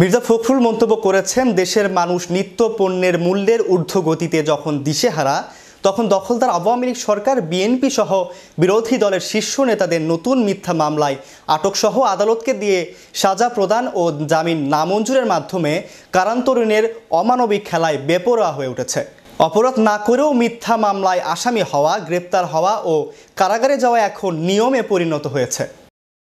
মির্জা ফখরুল মন্তব্য করেছেন দেশের মানুষ নিত্য পণ্যের মূল্যের ঊর্ধ্বগতিতে যখন দিশেহারা তখন দখলদার আওয়ামী লীগ সরকার বিএনপি সহ বিরোধী দলের শীর্ষ নেতাদের নতুন মিথ্যা মামলায় আটকসহ আদালতকে দিয়ে সাজা প্রদান ও জামিন নামঞ্জুরের মাধ্যমে কারান্তরণের অমানবিক খেলায় বেপরোয়া হয়ে উঠেছে অপরাধ না করেও মিথ্যা মামলায় আসামি হওয়া গ্রেপ্তার হওয়া ও কারাগারে যাওয়া এখন নিয়মে পরিণত হয়েছে